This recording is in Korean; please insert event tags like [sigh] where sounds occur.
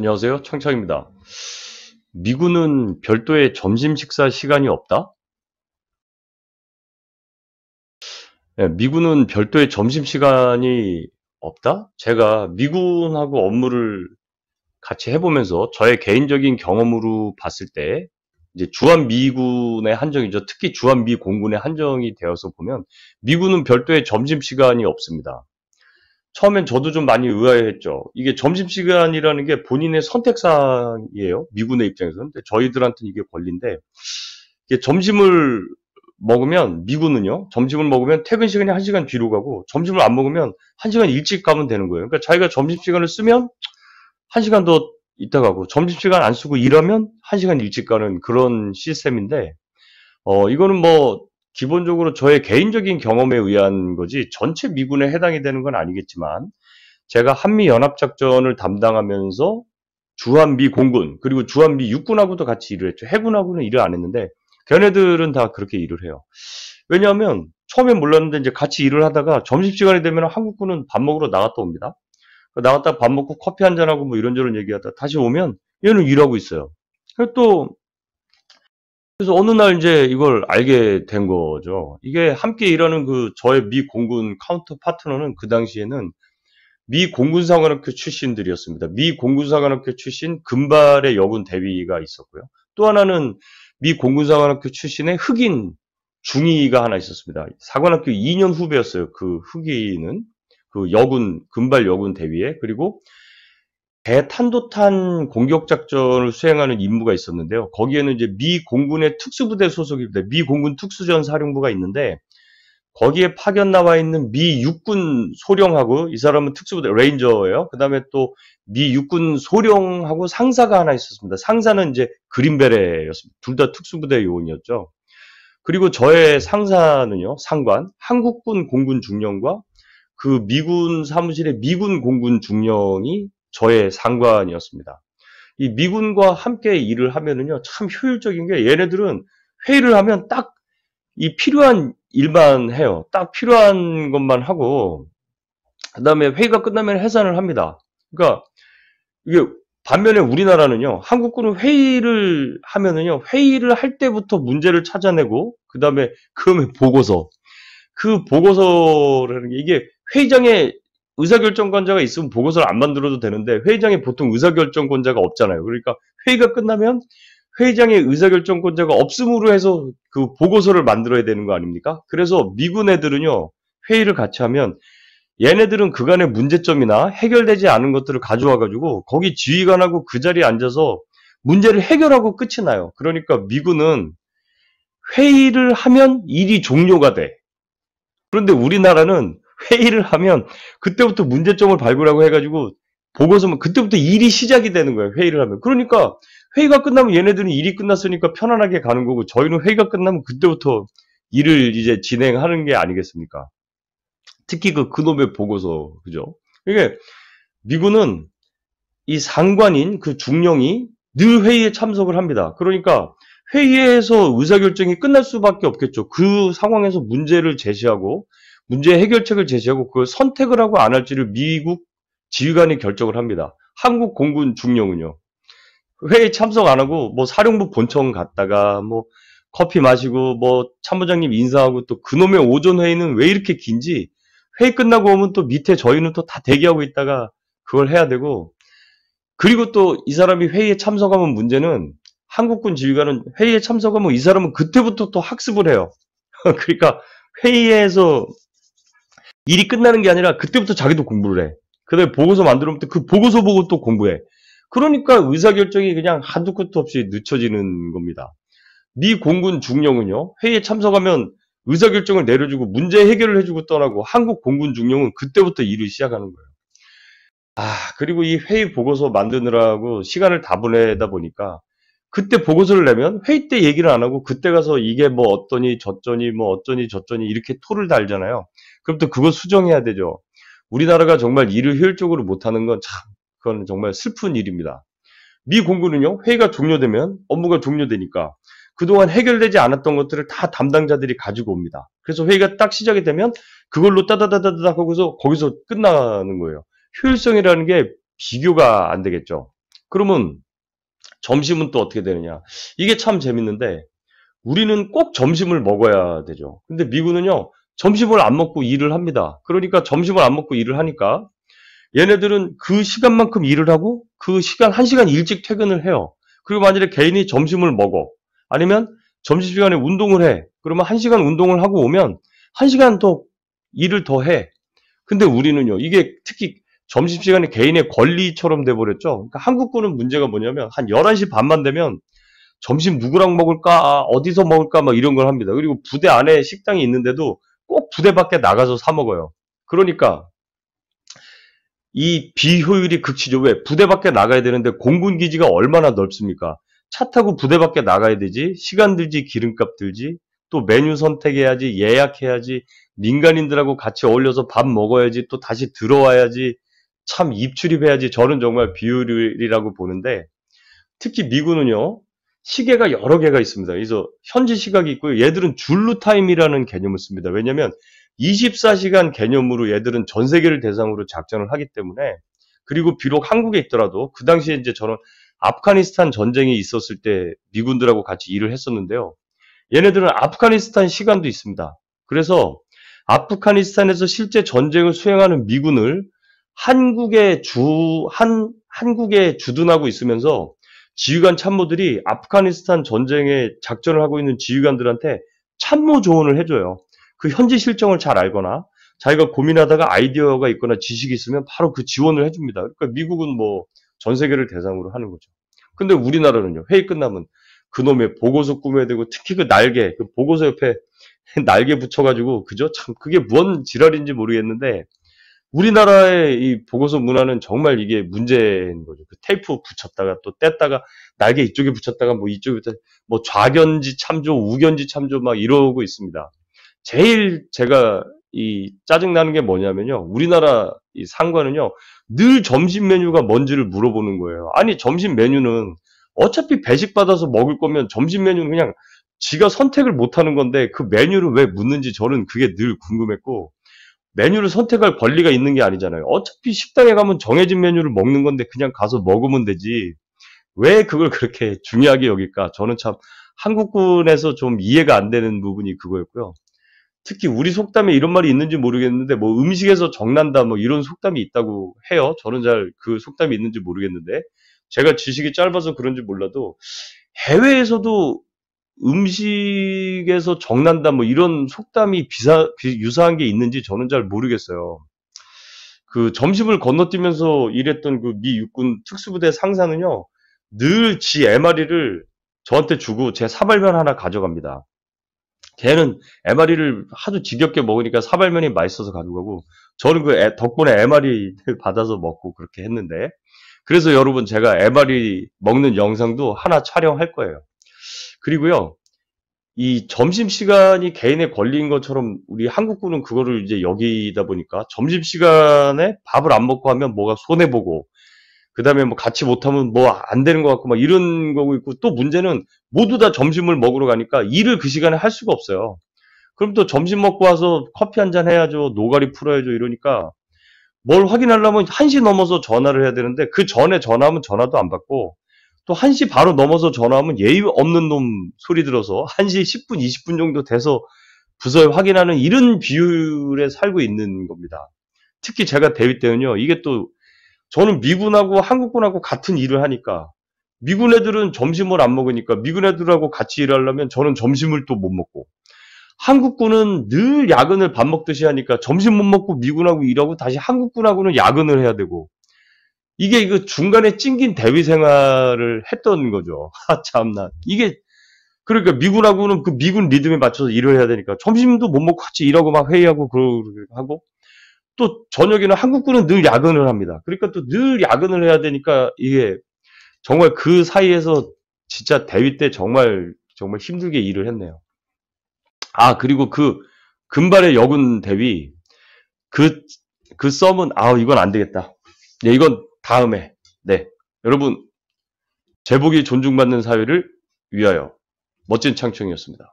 안녕하세요. 청창입니다 미군은 별도의 점심 식사 시간이 없다? 예, 미군은 별도의 점심 시간이 없다? 제가 미군하고 업무를 같이 해보면서 저의 개인적인 경험으로 봤을 때 이제 주한미군의 한정이죠. 특히 주한미공군의 한정이 되어서 보면 미군은 별도의 점심 시간이 없습니다. 처음엔 저도 좀 많이 의아했죠. 이게 점심시간이라는 게 본인의 선택사항이에요. 미군의 입장에서는. 근데 저희들한테는 이게 권리인데, 이게 점심을 먹으면, 미군은요, 점심을 먹으면 퇴근 시간이 1시간 뒤로 가고, 점심을 안 먹으면 1시간 일찍 가면 되는 거예요. 그러니까 자기가 점심시간을 쓰면 1시간 더 있다 가고, 점심시간 안 쓰고 일하면 1시간 일찍 가는 그런 시스템인데, 어, 이거는 뭐, 기본적으로 저의 개인적인 경험에 의한 거지 전체 미군에 해당이 되는 건 아니겠지만 제가 한미 연합 작전을 담당하면서 주한미 공군 그리고 주한미 육군하고도 같이 일을 했죠. 해군하고는 일을 안 했는데 걔네들은 다 그렇게 일을 해요. 왜냐하면 처음에 몰랐는데 이제 같이 일을 하다가 점심시간이 되면 한국군은 밥 먹으러 나갔다 옵니다. 나갔다 밥 먹고 커피 한잔하고 뭐 이런저런 얘기하다 다시 오면 얘는 일하고 있어요. 그래서 또 그래서 어느 날 이제 이걸 알게 된 거죠. 이게 함께 일하는 그 저의 미 공군 카운터 파트너는 그 당시에는 미 공군사관학교 출신들이었습니다. 미 공군사관학교 출신 금발의 여군 대위가 있었고요. 또 하나는 미 공군사관학교 출신의 흑인 중위가 하나 있었습니다. 사관학교 2년 후배였어요. 그 흑인은 그 여군 금발 여군 대위에 그리고 대탄도탄 공격 작전을 수행하는 임무가 있었는데요. 거기에는 이제 미 공군의 특수부대 소속입니다. 네, 미 공군 특수전 사령부가 있는데 거기에 파견 나와 있는 미 육군 소령하고 이 사람은 특수부대 레인저예요. 그다음에 또 미 육군 소령하고 상사가 하나 있었습니다. 상사는 이제 그린베레였습니다. 둘 다 특수부대 요원이었죠. 그리고 저의 상사는요, 상관, 한국군 공군 중령과 그 미군 사무실의 미군 공군 중령이 저의 상관이었습니다. 이 미군과 함께 일을 하면은요, 참 효율적인 게 얘네들은 회의를 하면 딱 이 필요한 일만 해요. 딱 필요한 것만 하고, 그 다음에 회의가 끝나면 해산을 합니다. 그러니까 이게 반면에 우리나라는요, 한국군은 회의를 하면은요, 회의를 할 때부터 문제를 찾아내고, 그 다음에 그음에 보고서. 그 보고서라는 게 이게 회의장에 의사결정권자가 있으면 보고서를 안 만들어도 되는데 회의장에 보통 의사결정권자가 없잖아요. 그러니까 회의가 끝나면 회의장에 의사결정권자가 없음으로 해서 그 보고서를 만들어야 되는 거 아닙니까? 그래서 미군 애들은요 회의를 같이 하면 얘네들은 그간의 문제점이나 해결되지 않은 것들을 가져와가지고 거기 지휘관하고 그 자리에 앉아서 문제를 해결하고 끝이 나요. 그러니까 미군은 회의를 하면 일이 종료가 돼. 그런데 우리나라는 회의를 하면 그때부터 문제점을 발굴하고 해가지고 보고서면 뭐 그때부터 일이 시작이 되는 거예요. 회의를 하면. 그러니까 회의가 끝나면 얘네들은 일이 끝났으니까 편안하게 가는 거고 저희는 회의가 끝나면 그때부터 일을 이제 진행하는 게 아니겠습니까? 특히 그 그놈의 보고서 그죠? 이게 그러니까 미군은 이 상관인 그 중령이 늘 회의에 참석을 합니다. 그러니까 회의에서 의사결정이 끝날 수밖에 없겠죠. 그 상황에서 문제를 제시하고 문제 해결책을 제시하고 그 선택을 하고 안 할지를 미국 지휘관이 결정을 합니다. 한국 공군 중령은요. 회의 참석 안 하고 뭐 사령부 본청 갔다가 뭐 커피 마시고 뭐 참모장님 인사하고 또 그놈의 오전 회의는 왜 이렇게 긴지 회의 끝나고 오면 또 밑에 저희는 또 다 대기하고 있다가 그걸 해야 되고 그리고 또 이 사람이 회의에 참석하면 문제는 한국군 지휘관은 회의에 참석하면 이 사람은 그때부터 또 학습을 해요. [laughs] 그러니까 회의에서 일이 끝나는 게 아니라 그때부터 자기도 공부를 해. 그다음에 보고서 만들어보면 그 보고서 보고 또 공부해. 그러니까 의사결정이 그냥 한두 끝도 없이 늦춰지는 겁니다. 미 공군 중령은요. 회의에 참석하면 의사결정을 내려주고 문제 해결을 해주고 떠나고 한국 공군 중령은 그때부터 일을 시작하는 거예요. 아 그리고 이 회의 보고서 만드느라고 시간을 다 보내다 보니까 그때 보고서를 내면 회의 때 얘기를 안 하고 그때 가서 이게 뭐 어떠니 저쩌니 뭐 어쩌니 저쩌니 이렇게 토를 달잖아요. 그럼 또 그거 수정해야 되죠. 우리나라가 정말 일을 효율적으로 못하는 건 참 그건 정말 슬픈 일입니다. 미 공군은요 회의가 종료되면 업무가 종료되니까 그동안 해결되지 않았던 것들을 다 담당자들이 가지고 옵니다. 그래서 회의가 딱 시작이 되면 그걸로 따다다다다 하고서 거기서 끝나는 거예요. 효율성이라는 게 비교가 안 되겠죠. 그러면 점심은 또 어떻게 되느냐. 이게 참 재밌는데 우리는 꼭 점심을 먹어야 되죠. 근데 미군은요 점심을 안 먹고 일을 합니다. 그러니까 점심을 안 먹고 일을 하니까 얘네들은 그 시간만큼 일을 하고 그 시간 한 시간 일찍 퇴근을 해요. 그리고 만약에 개인이 점심을 먹어 아니면 점심시간에 운동을 해 그러면 한 시간 운동을 하고 오면 한 시간 더 일을 더 해. 근데 우리는요 이게 특히 점심시간이 개인의 권리처럼 돼버렸죠. 그러니까 한국군은 문제가 뭐냐면 한 11시 반만 되면 점심 누구랑 먹을까 아, 어디서 먹을까 막 이런 걸 합니다. 그리고 부대 안에 식당이 있는데도 꼭 부대 밖에 나가서 사 먹어요. 그러니까 이 비효율이 극치죠. 왜? 부대 밖에 나가야 되는데 공군 기지가 얼마나 넓습니까? 차 타고 부대 밖에 나가야 되지. 시간 들지 기름값 들지. 또 메뉴 선택해야지 예약해야지 민간인들하고 같이 어울려서 밥 먹어야지 또 다시 들어와야지 참 입출입해야지 저는 정말 비율이라고 보는데 특히 미군은요 시계가 여러 개가 있습니다. 그래서 현지 시각이 있고요. 얘들은 줄루 타임이라는 개념을 씁니다. 왜냐하면 24시간 개념으로 얘들은 전 세계를 대상으로 작전을 하기 때문에 그리고 비록 한국에 있더라도 그 당시에 이제 저는 아프가니스탄 전쟁이 있었을 때 미군들하고 같이 일을 했었는데요. 얘네들은 아프가니스탄 시간도 있습니다. 그래서 아프가니스탄에서 실제 전쟁을 수행하는 미군을 한국의 주, 한, 한국에 주둔하고 있으면서 지휘관 참모들이 아프가니스탄 전쟁에 작전을 하고 있는 지휘관들한테 참모 조언을 해줘요. 그 현지 실정을 잘 알거나 자기가 고민하다가 아이디어가 있거나 지식이 있으면 바로 그 지원을 해줍니다. 그러니까 미국은 뭐 전 세계를 대상으로 하는 거죠. 근데 우리나라는요, 회의 끝나면 그놈의 보고서 꾸며야 되고 특히 그 날개, 그 보고서 옆에 [laughs] 날개 붙여가지고 그죠? 참 그게 뭔 지랄인지 모르겠는데 우리나라의 이 보고서 문화는 정말 이게 문제인 거죠. 그 테이프 붙였다가 또 뗐다가 날개 이쪽에 붙였다가 뭐 이쪽에 뭐 좌견지 참조, 우견지 참조 막 이러고 있습니다. 제일 제가 이 짜증나는 게 뭐냐면요. 우리나라 이 상관은요. 늘 점심 메뉴가 뭔지를 물어보는 거예요. 아니, 점심 메뉴는 어차피 배식받아서 먹을 거면 점심 메뉴는 그냥 지가 선택을 못 하는 건데 그 메뉴를 왜 묻는지 저는 그게 늘 궁금했고 메뉴를 선택할 권리가 있는 게 아니잖아요. 어차피 식당에 가면 정해진 메뉴를 먹는 건데 그냥 가서 먹으면 되지. 왜 그걸 그렇게 중요하게 여길까? 저는 참 한국군에서 좀 이해가 안 되는 부분이 그거였고요. 특히 우리 속담에 이런 말이 있는지 모르겠는데 뭐 음식에서 정난다 뭐 이런 속담이 있다고 해요. 저는 잘 그 속담이 있는지 모르겠는데 제가 지식이 짧아서 그런지 몰라도 해외에서도 음식에서 정난다 뭐 이런 속담이 비사, 비, 유사한 게 있는지 저는 잘 모르겠어요. 그 점심을 건너뛰면서 일했던 그 미 육군 특수부대 상사는요, 늘 지 MRE를 저한테 주고 제 사발면 하나 가져갑니다. 걔는 MRE를 하도 지겹게 먹으니까 사발면이 맛있어서 가져가고, 저는 그 덕분에 MRE를 받아서 먹고 그렇게 했는데, 그래서 여러분 제가 MRE 먹는 영상도 하나 촬영할 거예요. 그리고요. 이 점심시간이 개인의 권리인 것처럼 우리 한국군은 그거를 이제 여기다 보니까 점심시간에 밥을 안 먹고 하면 뭐가 손해보고 그 다음에 뭐 같이 못하면 뭐 안 되는 것 같고 막 이런 거고 있고 또 문제는 모두 다 점심을 먹으러 가니까 일을 그 시간에 할 수가 없어요. 그럼 또 점심 먹고 와서 커피 한 잔 해야죠. 노가리 풀어야죠. 이러니까 뭘 확인하려면 1시 넘어서 전화를 해야 되는데 그 전에 전화하면 전화도 안 받고 또 1시 바로 넘어서 전화하면 예의 없는 놈 소리 들어서 1시 10분, 20분 정도 돼서 부서에 확인하는 이런 비율에 살고 있는 겁니다. 특히 제가 대위 때는요, 이게 또 저는 미군하고 한국군하고 같은 일을 하니까 미군 애들은 점심을 안 먹으니까 미군 애들하고 같이 일하려면 저는 점심을 또 못 먹고 한국군은 늘 야근을 밥 먹듯이 하니까 점심 못 먹고 미군하고 일하고 다시 한국군하고는 야근을 해야 되고 이게 이거 그 중간에 찡긴 대위 생활을 했던 거죠. [laughs] 아, 참나. 이게, 그러니까 미군하고는 그 미군 리듬에 맞춰서 일을 해야 되니까 점심도 못 먹고 같이 일하고 막 회의하고 그러고 하고 또 저녁에는 한국군은 늘 야근을 합니다. 그러니까 또 늘 야근을 해야 되니까 이게 정말 그 사이에서 진짜 대위 때 정말 정말 힘들게 일을 했네요. 아, 그리고 그 금발의 여군 대위 그, 그 썸은, 아 이건 안 되겠다. 예, 이건 다음에 네 여러분 제복이 존중받는 사회를 위하여 멋진 창청이었습니다.